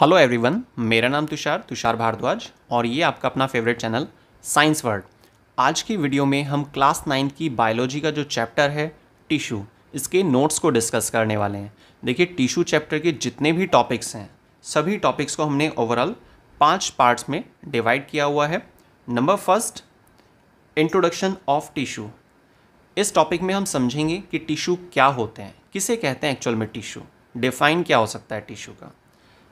Hello everyone मेरा नाम तुषार तुषार भारद्वाज और ये आपका अपना फेवरेट चैनल साइंस वर्ड आज की वीडियो में हम क्लास नाइन्थ की बायोलॉजी का जो चैप्टर है टिश्यू इसके नोट्स को डिस्कस करने वाले हैं देखिए टिश्यू चैप्टर के जितने भी टॉपिक्स हैं सभी टॉपिक्स को हमने ओवरऑल पाँच पार्ट्स में डिवाइड किया हुआ है number first introduction of tissue इस टॉपिक में हम समझेंगे कि टिश्यू क्या होते हैं किसे कहते हैं एक्चुअल में टिश्यू डिफाइन क्या हो सकता है टिश्यू का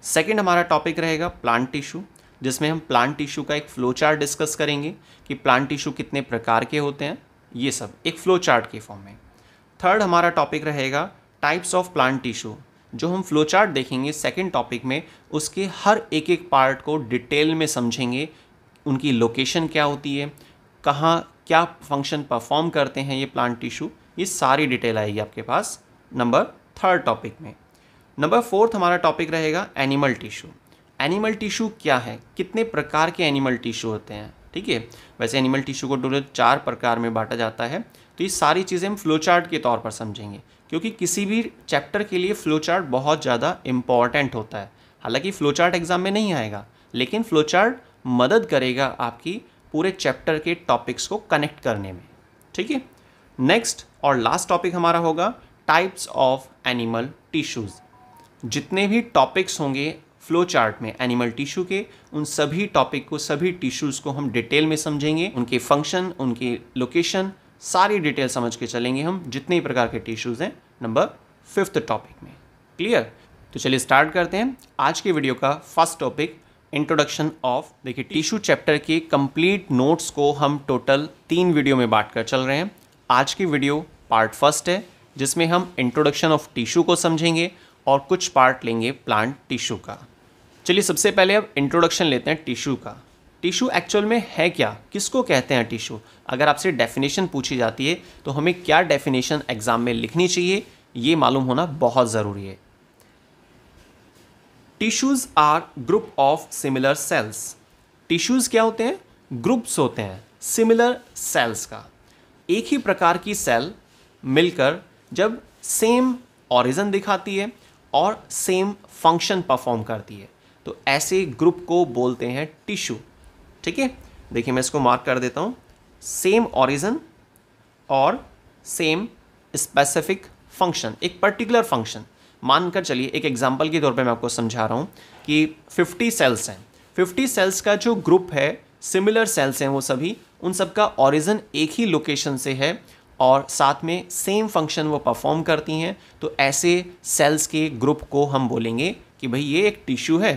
सेकेंड हमारा टॉपिक रहेगा प्लांट टिश्यू जिसमें हम प्लांट टिश्यू का एक फ्लो चार्ट डिस्कस करेंगे कि प्लांट टिश्यू कितने प्रकार के होते हैं ये सब एक फ्लो चार्ट के फॉर्म में थर्ड हमारा टॉपिक रहेगा टाइप्स ऑफ प्लांट टिश्यू जो हम फ्लो चार्ट देखेंगे सेकेंड टॉपिक में उसके हर एक एक पार्ट को डिटेल में समझेंगे उनकी लोकेशन क्या होती है कहाँ क्या फंक्शन परफॉर्म करते हैं ये प्लांट टिश्यू ये सारी डिटेल आएगी आपके पास नंबर थर्ड टॉपिक में नंबर फोर्थ हमारा टॉपिक रहेगा एनिमल टिश्यू एनिमल टिश्यू क्या है कितने प्रकार के एनिमल टिश्यू होते हैं ठीक है वैसे एनिमल टिश्यू को टोटल चार प्रकार में बांटा जाता है तो ये सारी चीज़ें हम फ्लो चार्ट के तौर पर समझेंगे क्योंकि किसी भी चैप्टर के लिए फ्लो चार्ट बहुत ज़्यादा इम्पॉर्टेंट होता है हालांकि फ्लो चार्ट एग्ज़ाम में नहीं आएगा लेकिन फ्लो चार्ट मदद करेगा आपकी पूरे चैप्टर के टॉपिक्स को कनेक्ट करने में ठीक है नेक्स्ट और लास्ट टॉपिक हमारा होगा टाइप्स ऑफ एनिमल टिश्यूज़ जितने भी टॉपिक्स होंगे फ्लो चार्ट में एनिमल टिश्यू के उन सभी टॉपिक को सभी टिश्यूज़ को हम डिटेल में समझेंगे उनके फंक्शन उनके लोकेशन सारी डिटेल समझ के चलेंगे हम जितने भी प्रकार के टिश्यूज़ हैं नंबर फिफ्थ टॉपिक में क्लियर तो चलिए स्टार्ट करते हैं आज के वीडियो का फर्स्ट टॉपिक इंट्रोडक्शन ऑफ देखिए टिश्यू चैप्टर के कंप्लीट नोट्स को हम टोटल तीन वीडियो में बांट कर चल रहे हैं आज की वीडियो पार्ट फर्स्ट है जिसमें हम इंट्रोडक्शन ऑफ टिश्यू को समझेंगे और कुछ पार्ट लेंगे प्लांट टिश्यू का चलिए सबसे पहले अब इंट्रोडक्शन लेते हैं टिश्यू का टिश्यू एक्चुअल में है क्या किसको कहते हैं टिश्यू अगर आपसे डेफिनेशन पूछी जाती है तो हमें क्या डेफिनेशन एग्ज़ाम में लिखनी चाहिए ये मालूम होना बहुत ज़रूरी है tissues are group of similar cells tissues क्या होते हैं ग्रुप्स होते हैं सिमिलर सेल्स का एक ही प्रकार की सेल मिलकर जब सेम ऑरिजन दिखाती है और सेम फंक्शन परफॉर्म करती है तो ऐसे ग्रुप को बोलते हैं टिश्यू ठीक है देखिए मैं इसको मार्क कर देता हूँ सेम ऑरिजन और सेम स्पेसिफिक फंक्शन एक पर्टिकुलर फंक्शन मानकर चलिए एक एग्जाम्पल के तौर पे मैं आपको समझा रहा हूँ कि 50 सेल्स हैं 50 सेल्स का जो ग्रुप है सिमिलर सेल्स हैं वो सभी उन सब का ऑरिजन एक ही लोकेशन से है और साथ में सेम फंक्शन वो परफॉर्म करती हैं तो ऐसे सेल्स के ग्रुप को हम बोलेंगे कि भाई ये एक टिश्यू है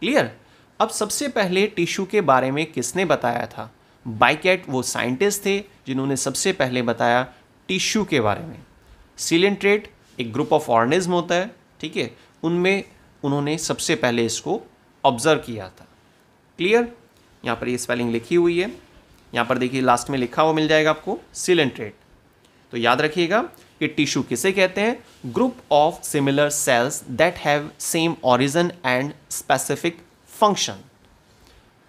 क्लियर अब सबसे पहले टिश्यू के बारे में किसने बताया था बाइकेट वो साइंटिस्ट थे जिन्होंने सबसे पहले बताया टिश्यू के बारे में सिलेंट्रेट एक ग्रुप ऑफ ऑर्गेनिज्म होता है ठीक है उनमें उन्होंने सबसे पहले इसको ऑब्जर्व किया था क्लियर यहाँ पर ये स्पेलिंग लिखी हुई है यहाँ पर देखिए लास्ट में लिखा हुआ मिल जाएगा आपको सिलेंट्रेट तो याद रखिएगा कि टिश्यू किसे कहते हैं group of similar cells that have same origin and specific function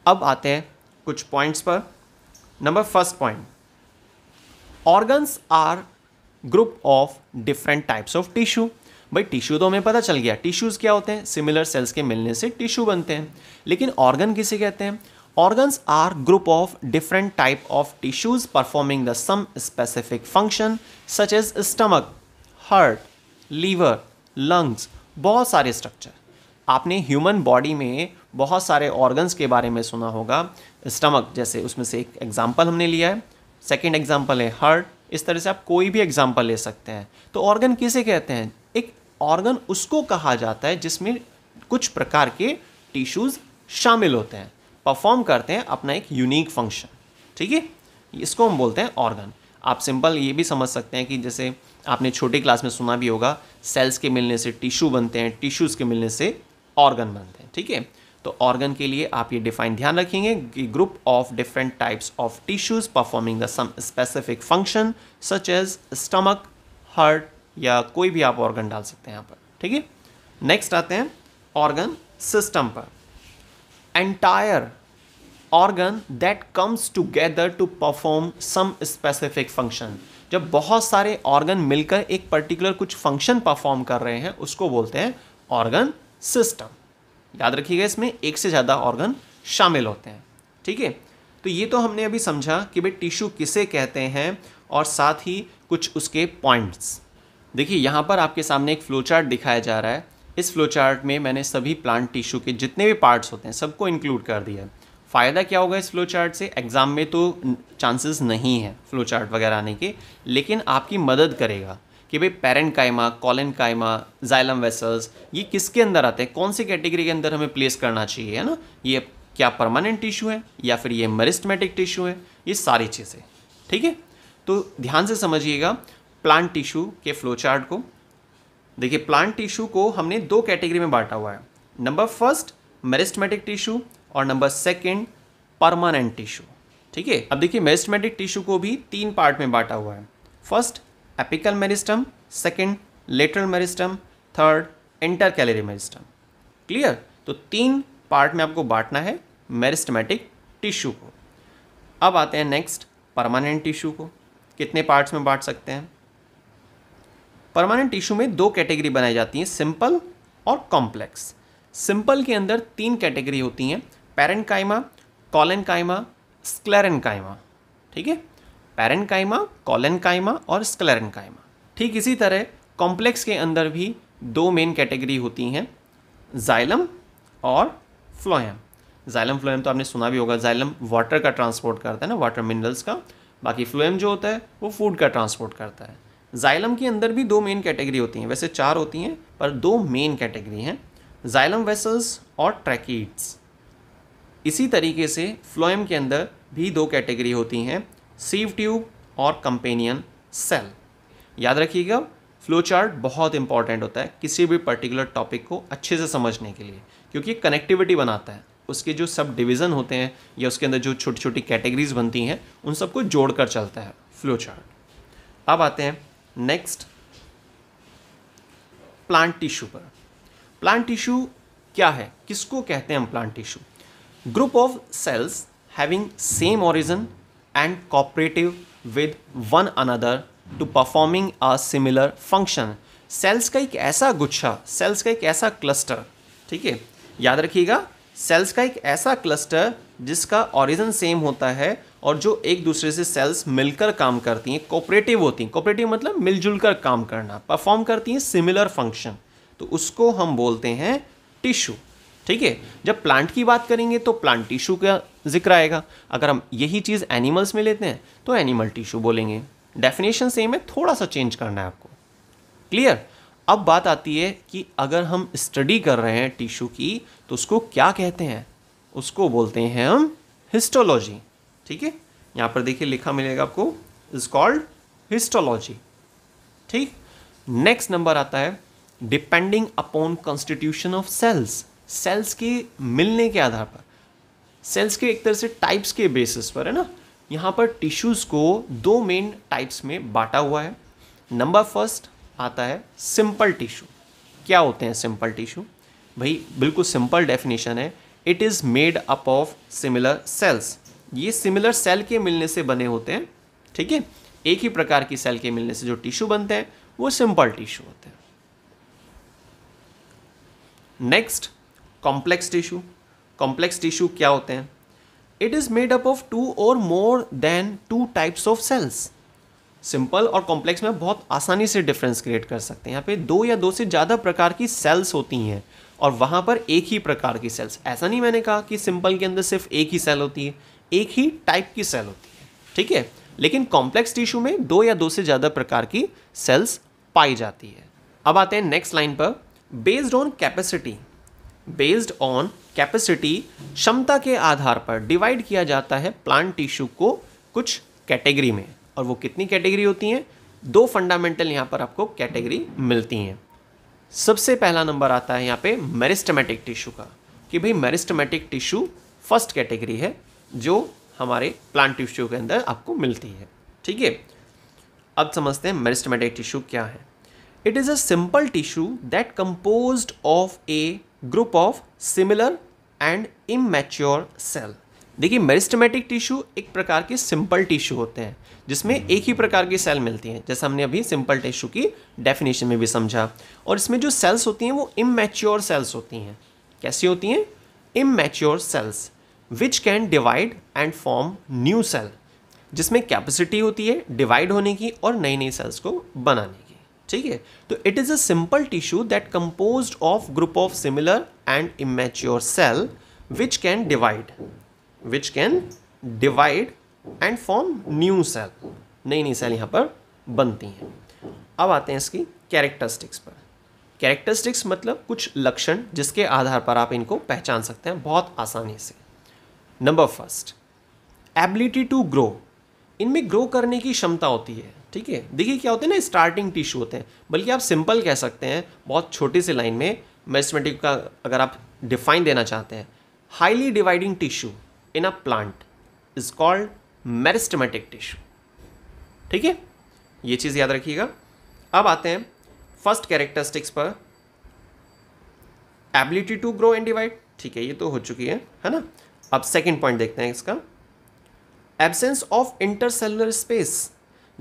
अब आते हैं कुछ पॉइंट्स पर number first point organs are group of different types of tissue भाई टिश्यू तो हमें पता चल गया टिश्यूज़ क्या होते हैं सिमिलर सेल्स के मिलने से टिश्यू बनते हैं लेकिन ऑर्गन किसे कहते हैं Organs are group of different type of tissues performing the some specific function such as stomach, heart, liver, lungs, बहुत सारे स्ट्रक्चर आपने ह्यूमन बॉडी में बहुत सारे ऑर्गन्स के बारे में सुना होगा स्टमक जैसे उसमें से एक एग्जाम्पल हमने लिया है सेकेंड एग्जाम्पल है हार्ट इस तरह से आप कोई भी एग्जाम्पल ले सकते हैं तो ऑर्गन किसे कहते हैं एक ऑर्गन उसको कहा जाता है जिसमें कुछ प्रकार के टिश्यूज़ शामिल होते हैं परफॉर्म करते हैं अपना एक यूनिक फंक्शन ठीक है इसको हम बोलते हैं ऑर्गन आप सिंपल ये भी समझ सकते हैं कि जैसे आपने छोटी क्लास में सुना भी होगा सेल्स के मिलने से टिश्यू बनते हैं टिश्यूज़ के मिलने से ऑर्गन बनते हैं ठीक है तो ऑर्गन के लिए आप ये डिफाइन ध्यान रखेंगे कि group of different types of tissues performing the some specific function such as stomach heart या कोई भी आप ऑर्गन डाल सकते हैं यहाँ पर ठीक है नेक्स्ट आते हैं ऑर्गन सिस्टम पर entire organ that comes together to perform some specific function जब बहुत सारे organ मिलकर एक particular कुछ function perform कर रहे हैं उसको बोलते हैं organ system याद रखिएगा इसमें एक से ज़्यादा organ शामिल होते हैं ठीक है तो ये तो हमने अभी समझा कि भाई टिश्यू किसे कहते हैं और साथ ही कुछ उसके पॉइंट्स देखिए यहाँ पर आपके सामने एक फ्लो चार्ट दिखाया जा रहा है इस फ्लो चार्ट में मैंने सभी प्लांट टिश्यू के जितने भी पार्ट्स होते हैं सबको इंक्लूड कर दिया है फ़ायदा क्या होगा इस फ्लो चार्ट से एग्ज़ाम में तो चांसेस नहीं है फ्लो चार्ट वगैरह आने के लेकिन आपकी मदद करेगा कि भाई पेरेंट कायमा कॉलन कायमा जाइलम वेसल्स ये किसके अंदर आते हैं कौन सी कैटेगरी के अंदर हमें प्लेस करना चाहिए है ना ये क्या परमानेंट टिश्यू है या फिर ये मरिस्टमेटिक टिश्यू है ये सारी चीज़ें ठीक है तो ध्यान से समझिएगा प्लांट टिश्यू के फ्लो चार्ट को देखिए प्लांट टिश्यू को हमने दो कैटेगरी में बांटा हुआ है नंबर फर्स्ट मेरिस्टमेटिक टिश्यू और नंबर सेकेंड परमानेंट टिश्यू ठीक है अब देखिए मेरिस्टमेटिक टिश्यू को भी तीन पार्ट में बांटा हुआ है first apical meristem second lateral meristem third intercalary meristem clear तो तीन पार्ट में आपको बांटना है मेरिस्टमेटिक टिश्यू को अब आते हैं नेक्स्ट परमानेंट टिश्यू को कितने पार्ट्स में बांट सकते हैं परमानेंट टिश्यू में दो कैटेगरी बनाई जाती हैं सिंपल और कॉम्प्लेक्स सिंपल के अंदर तीन कैटेगरी होती हैं पैरेंकाइमा स्क्लेरन स्क्लेरेनकाइमा ठीक है कॉलन कायमा और स्क्लेरेनकाइमा ठीक इसी तरह कॉम्प्लेक्स के अंदर भी दो मेन कैटेगरी होती हैं जाइलम और फ्लोएम जाइलम फ्लोएम तो आपने सुना भी होगा जाइलम वाटर का ट्रांसपोर्ट करता है ना वाटर मिनरल्स का बाकी फ्लोएम जो होता है वो फूड का ट्रांसपोर्ट करता है जाइलम के अंदर भी दो मेन कैटेगरी होती हैं वैसे चार होती हैं पर दो मेन कैटेगरी हैं जाइलम वेसल्स और ट्रैकीड्स इसी तरीके से फ्लोएम के अंदर भी दो कैटेगरी होती हैं सीव ट्यूब और कंपेनियन सेल याद रखिएगा फ्लो चार्ट बहुत इंपॉर्टेंट होता है किसी भी पर्टिकुलर टॉपिक को अच्छे से समझने के लिए क्योंकि कनेक्टिविटी बनाता है उसके जो सब डिवीज़न होते हैं या उसके अंदर जो छोटी छोटी कैटेगरीज बनती हैं उन सबको जोड़ कर चलता है फ्लो चार्ट अब आते हैं नेक्स्ट प्लांट टिश्यू पर प्लांट टिश्यू क्या है किसको कहते हैं हम plant tissue group of cells having same origin and cooperative with one another to performing a similar function cells का एक ऐसा गुच्छा सेल्स का एक ऐसा क्लस्टर ठीक है याद रखिएगा सेल्स का एक ऐसा क्लस्टर जिसका ओरिजिन सेम होता है और जो एक दूसरे से सेल्स मिलकर काम करती हैं कोऑपरेटिव होती हैं कोऑपरेटिव मतलब मिलजुल कर काम करना परफॉर्म करती हैं सिमिलर फंक्शन तो उसको हम बोलते हैं टिश्यू ठीक है जब प्लांट की बात करेंगे तो प्लांट टिश्यू का जिक्र आएगा अगर हम यही चीज़ एनिमल्स में लेते हैं तो एनिमल टिश्यू बोलेंगे डेफिनेशन सेम है थोड़ा सा चेंज करना है आपको क्लियर अब बात आती है कि अगर हम स्टडी कर रहे हैं टिश्यू की तो उसको क्या कहते हैं उसको बोलते हैं हम हिस्टोलॉजी ठीक है यहाँ पर देखिए लिखा मिलेगा आपको इज कॉल्ड हिस्टोलॉजी ठीक नेक्स्ट नंबर आता है depending upon constitution of cells cells के मिलने के आधार पर सेल्स के एक तरह से टाइप्स के बेसिस पर है ना यहाँ पर टिश्यूज़ को दो मेन टाइप्स में बांटा हुआ है नंबर फर्स्ट आता है सिंपल टिश्यू क्या होते हैं सिंपल टिश्यू भाई बिल्कुल सिंपल डेफिनेशन है it is made up of similar cells ये सिमिलर सेल के मिलने से बने होते हैं ठीक है एक ही प्रकार की सेल के मिलने से जो टिश्यू बनते हैं वो सिंपल टिश्यू होते हैं next complex tissue complex tissue क्या होते हैं it is made up of two or more than two types of cells simple और कॉम्प्लेक्स में बहुत आसानी से डिफरेंस क्रिएट कर सकते हैं यहाँ पे दो या दो से ज़्यादा प्रकार की सेल्स होती हैं और वहाँ पर एक ही प्रकार की सेल्स ऐसा नहीं मैंने कहा कि सिंपल के अंदर सिर्फ एक ही सेल होती है एक ही टाइप की सेल होती है ठीक है लेकिन कॉम्प्लेक्स टिश्यू में दो या दो से ज़्यादा प्रकार की सेल्स पाई जाती है अब आते हैं नेक्स्ट लाइन पर based on capacity based on capacity क्षमता के आधार पर डिवाइड किया जाता है प्लांट टिश्यू को कुछ कैटेगरी में और वो कितनी कैटेगरी होती हैं दो फंडामेंटल यहाँ पर आपको कैटेगरी मिलती हैं सबसे पहला नंबर आता है यहाँ पे मेरिस्टमेटिक टिश्यू का कि भाई मेरिस्टमेटिक टिश्यू फर्स्ट कैटेगरी है जो हमारे प्लांट टिश्यू के अंदर आपको मिलती है ठीक है अब समझते हैं मेरिस्टमेटिक टिश्यू क्या है it is a simple tissue that compose of a group of similar and immature cell देखिए मेरिस्टमेटिक टिश्यू एक प्रकार के सिंपल टिश्यू होते हैं जिसमें एक ही प्रकार की सेल मिलती हैं जैसे हमने अभी सिंपल टिश्यू की डेफिनेशन में भी समझा और इसमें जो सेल्स होती हैं वो इमेच्योर सेल्स होती हैं कैसी होती हैं immature cells which can divide and form new cell जिसमें कैपेसिटी होती है डिवाइड होने की और नई नई सेल्स को बनाने की ठीक है तो it is a simple tissue that compose of group of similar and immature cell which can divide which can divide and form new cell नई नई सेल यहाँ पर बनती हैं अब आते हैं इसकी कैरेक्टरिस्टिक्स पर कैरेक्टरिस्टिक्स मतलब कुछ लक्षण जिसके आधार पर आप इनको पहचान सकते हैं बहुत आसानी से number first ability to grow इनमें ग्रो करने की क्षमता होती है ठीक है देखिए क्या होते हैं ना स्टार्टिंग टिश्यू होते हैं बल्कि आप सिंपल कह सकते हैं बहुत छोटी सी लाइन में मैथमेटिक का अगर आप डिफाइन देना चाहते हैं highly dividing tissue in a plant is called meristematic tissue ठीक है ये चीज़ याद रखिएगा अब आते हैं फर्स्ट कैरेक्टरिस्टिक्स पर ability to grow and divide ठीक है ये तो हो चुकी है है ना अब सेकंड पॉइंट देखते हैं इसका एब्सेंस ऑफ इंटरसेलुलर स्पेस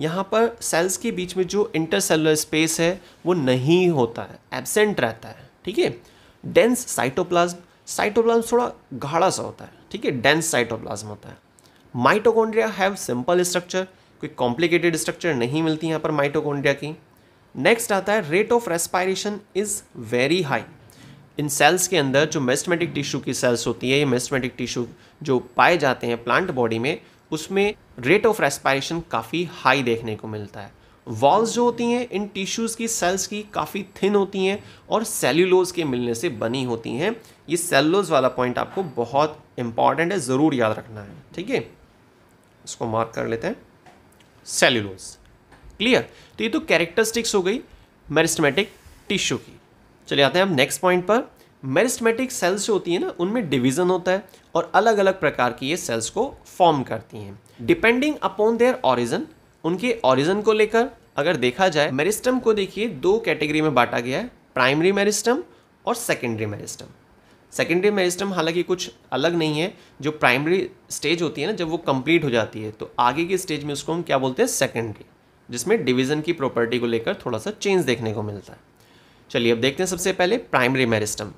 यहाँ पर सेल्स के बीच में जो इंटरसेलुलर स्पेस है वो नहीं होता है एबसेंट रहता है ठीक है डेंस साइटोप्लाज्म साइटोप्लाज्म थोड़ा गाढ़ा सा होता है ठीक है डेंस साइटोप्लाज्म होता है माइटोकॉन्ड्रिया हैव सिंपल स्ट्रक्चर कोई कॉम्प्लिकेटेड स्ट्रक्चर नहीं मिलती यहाँ पर माइटोकॉन्ड्रिया की नेक्स्ट आता है rate of respiration is very high in cells के अंदर जो मेस्टमेटिक टिश्यू की सेल्स होती है ये मेस्टमेटिक टिश्यू जो पाए जाते हैं प्लांट बॉडी में उसमें रेट ऑफ रेस्पायरेशन काफ़ी हाई देखने को मिलता है वॉल्स जो होती हैं इन टिश्यूज़ की सेल्स की काफ़ी थिन होती हैं और सेल्यूलोज के मिलने से बनी होती हैं ये सेल्यूलोज वाला पॉइंट आपको बहुत इंपॉर्टेंट है ज़रूर याद रखना है ठीक है इसको मार्क कर लेते हैं सेल्यूलोज क्लियर तो ये तो कैरेक्टरिस्टिक्स हो गई मेरिस्टमेटिक टिश्यू की चले आते हैं हम नेक्स्ट पॉइंट पर मेरिस्टमेटिक सेल्स जो होती है ना उनमें डिवीज़न होता है और अलग अलग प्रकार की ये सेल्स को फॉर्म करती हैं डिपेंडिंग अपॉन देयर ऑरिजन उनके ऑरिजन को लेकर अगर देखा जाए मेरिस्टम को देखिए दो कैटेगरी में बांटा गया है प्राइमरी मेरिस्टम और सेकेंडरी मेरिस्टम सेकेंडरी मेरिस्टम हालांकि कुछ अलग नहीं है जो प्राइमरी स्टेज होती है ना जब वो कंप्लीट हो जाती है तो आगे की स्टेज में उसको हम क्या बोलते हैं सेकेंडरी जिसमें डिवीज़न की प्रॉपर्टी को लेकर थोड़ा सा चेंज देखने को मिलता है चलिए अब देखते हैं सबसे पहले primary meristem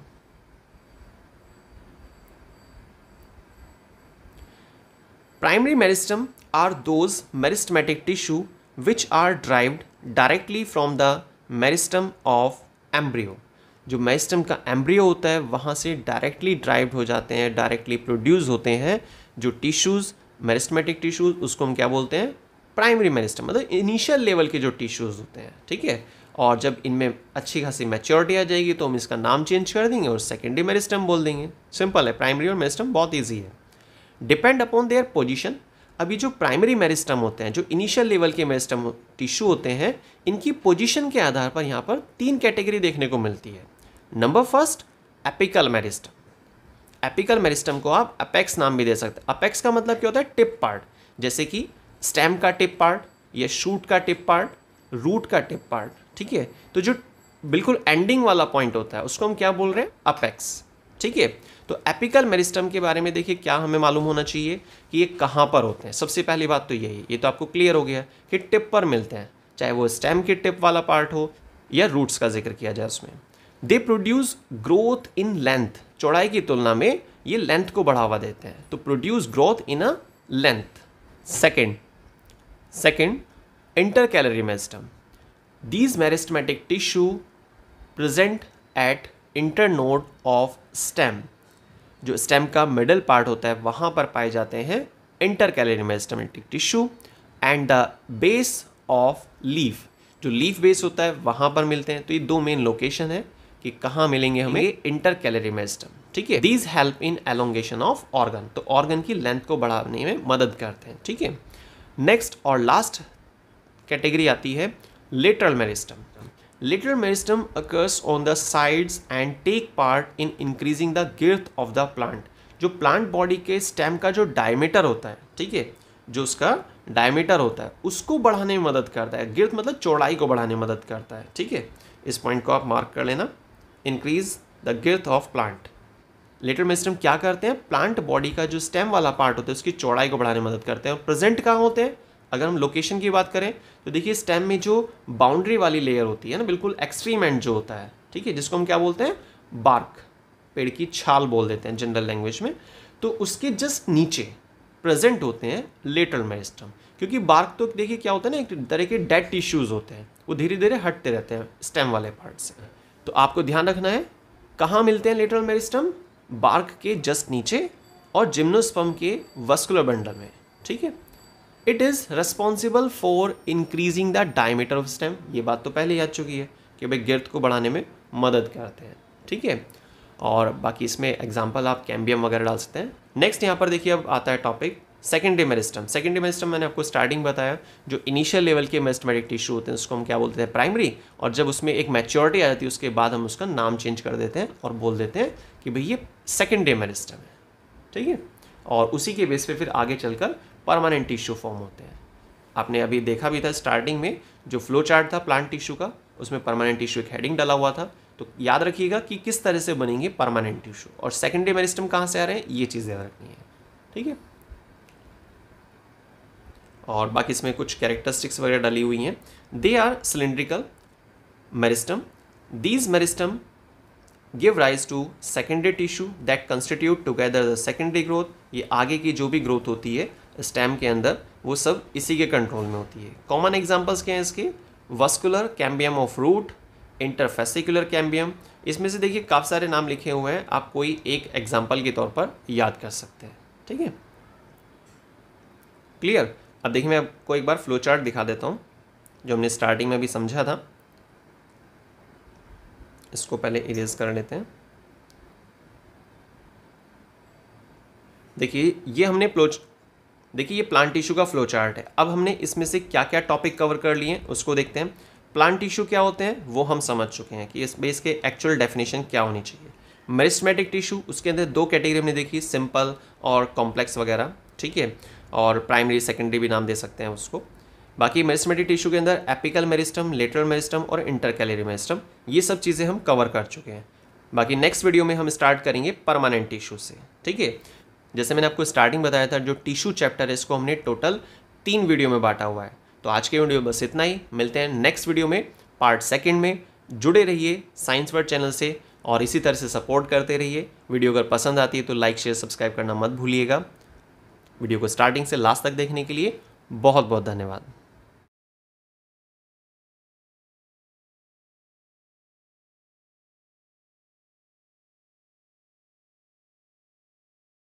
Primary meristem are those meristematic tissue which are derived directly from the meristem of embryo. जो मेरिस्टम का एम्ब्रियो होता है वहाँ से डायरेक्टली derived हो जाते हैं डायरेक्टली प्रोड्यूस होते हैं जो tissues meristematic tissues उसको हम क्या बोलते हैं प्राइमरी meristem मतलब इनिशियल लेवल के जो tissues होते हैं ठीक है और जब इनमें अच्छी खासी मैच्योरिटी आ जाएगी तो हम इसका नाम चेंज कर देंगे और सेकेंडरी मेरिस्टम बोल देंगे सिंपल है प्राइमरी और मेरिस्टम बहुत ईजी है डिपेंड अपॉन देयर पोजिशन अभी जो प्राइमरी मेरिस्टम होते हैं जो इनिशियल लेवल के मेरिस्टम टिश्यू होते हैं इनकी पोजिशन के आधार पर यहाँ पर तीन कैटेगरी देखने को मिलती है number first apical meristem apical meristem को आप अपेक्स नाम भी दे सकते हैं अपेक्स का मतलब क्या होता है टिप पार्ट जैसे कि स्टेम का टिप पार्ट या शूट का टिप पार्ट रूट का टिप पार्ट ठीक है तो जो बिल्कुल एंडिंग वाला पॉइंट होता है उसको हम क्या बोल रहे हैं अपेक्स ठीक है तो एपिकल मेरिस्टम के बारे में देखिए क्या हमें मालूम होना चाहिए कि ये कहाँ पर होते हैं सबसे पहली बात तो यही ये तो आपको क्लियर हो गया कि टिप पर मिलते हैं चाहे वो स्टेम के टिप वाला पार्ट हो या रूट्स का जिक्र किया जाए उसमें they produce growth in length चौड़ाई की तुलना में ये लेंथ को बढ़ावा देते हैं तो produce growth in uh length second second intercalary meristem these meristematic tissue present at internode of stem जो स्टेम का मिडल पार्ट होता है वहाँ पर पाए जाते हैं inter meristematic tissue and the base of leaf जो लीफ बेस होता है वहाँ पर मिलते हैं तो ये दो मेन लोकेशन है कि कहाँ मिलेंगे हमें इंटर मेरिस्टम ठीक है these help in elongation of organ तो ऑर्गन की लेंथ को बढ़ाने में मदद करते हैं ठीक है नेक्स्ट और लास्ट कैटेगरी आती है lateral meristem Lateral meristem occurs on the sides and take part in increasing the girth of the plant. जो प्लांट बॉडी के स्टेम का जो डायमीटर होता है ठीक है जो उसका डायमीटर होता है उसको बढ़ाने में मदद करता है गिर्थ मतलब चौड़ाई को बढ़ाने में मदद करता है ठीक है इस पॉइंट को आप मार्क कर लेना increase the girth of plant lateral meristem क्या करते हैं प्लांट बॉडी का जो स्टेम वाला पार्ट होता है उसकी चौड़ाई को बढ़ाने में मदद करते हैं और प्रेजेंट कहाँ होते हैं अगर हम लोकेशन की बात करें तो देखिए स्टेम में जो बाउंड्री वाली लेयर होती है ना बिल्कुल एक्सट्रीम एंड जो होता है ठीक है जिसको हम क्या बोलते हैं बार्क पेड़ की छाल बोल देते हैं जनरल लैंग्वेज में तो उसके जस्ट नीचे प्रेजेंट होते हैं लेटरल मेरिस्टम क्योंकि बार्क तो देखिए क्या होता है ना एक तरह के डेड टिश्यूज़ होते हैं वो धीरे धीरे हटते रहते हैं स्टेम वाले पार्ट से तो आपको ध्यान रखना है कहाँ मिलते हैं लेटरल मेरिस्टम बार्क के जस्ट नीचे और जिम्नोस्पम के वस्कुलर बंडल में ठीक है it is responsible for increasing the diameter of stem ये बात तो पहले ही आ चुकी है कि भाई गिरद को बढ़ाने में मदद करते हैं ठीक है और बाकी इसमें एग्जाम्पल आप कैम्बियम वगैरह डाल सकते हैं नेक्स्ट यहाँ पर देखिए अब आता है topic secondary meristem secondary meristem मैंने आपको स्टार्टिंग बताया जो इनिशियल लेवल के मेस्टमेटिक टिश्यू होते हैं उसको हम क्या बोलते हैं प्राइमरी और जब उसमें एक मैच्योरिटी आ जाती है उसके बाद हम उसका नाम चेंज कर देते हैं और बोल देते हैं कि भाई ये सेकेंडरी मेरिस्टम है ठीक है और उसी के बेस पे फिर आगे चलकर परमानेंट टिश्यू फॉर्म होते हैं आपने अभी देखा भी था स्टार्टिंग में जो फ्लो चार्ट था प्लांट टिश्यू का उसमें परमानेंट टिश्यू एक हेडिंग डाला हुआ था तो याद रखिएगा कि किस तरह से बनेंगे परमानेंट टिश्यू और सेकेंडरी मेरिस्टम कहाँ से आ रहे हैं ये चीज़ याद रखनी है ठीक है और बाकी इसमें कुछ कैरेक्टरिस्टिक्स वगैरह डाली हुई हैं they are cylindrical meristem these meristem give rise to secondary tissue that constitute together the secondary growth ये आगे की जो भी ग्रोथ होती है स्टेम के अंदर वो सब इसी के कंट्रोल में होती है कॉमन एग्जांपल्स क्या हैं इसके vascular cambium of root interfascicular cambium इसमें से देखिए काफ़ी सारे नाम लिखे हुए हैं आप कोई एक एग्जाम्पल के तौर पर याद कर सकते हैं ठीक है क्लियर अब देखिए मैं आपको एक बार फ्लो चार्ट दिखा देता हूँ जो हमने स्टार्टिंग में भी समझा था इसको पहले इरेज कर लेते हैं देखिए ये हमने देखिए ये प्लांट टिश्यू का फ्लो चार्ट है अब हमने इसमें से क्या क्या टॉपिक कवर कर लिए उसको देखते हैं प्लांट टिश्यू क्या होते हैं वो हम समझ चुके हैं कि इस बेस के एक्चुअल डेफिनेशन क्या होनी चाहिए मेरिस्मेटिक टिश्यू उसके अंदर दो कैटेगरी हमने देखी सिंपल और कॉम्प्लेक्स वगैरह ठीक है और प्राइमरी सेकेंडरी भी नाम दे सकते हैं उसको बाकी मेरिस्मेटिक टिश्यू के अंदर एपिकल मेरिस्टम लेटरल मेरिस्टम और इंटरकैलरी मेरिस्टम ये सब चीज़ें हम कवर कर चुके हैं बाकी नेक्स्ट वीडियो में हम स्टार्ट करेंगे परमानेंट टिश्यू से ठीक है जैसे मैंने आपको स्टार्टिंग बताया था जो टिश्यू चैप्टर है इसको हमने टोटल तीन वीडियो में बांटा हुआ है तो आज के वीडियो बस इतना ही मिलते हैं नेक्स्ट वीडियो में पार्ट सेकेंड में जुड़े रहिए साइंस वर्ड चैनल से और इसी तरह से सपोर्ट करते रहिए वीडियो अगर पसंद आती है तो लाइक शेयर सब्सक्राइब करना मत भूलिएगा वीडियो को स्टार्टिंग से लास्ट तक देखने के लिए बहुत बहुत धन्यवाद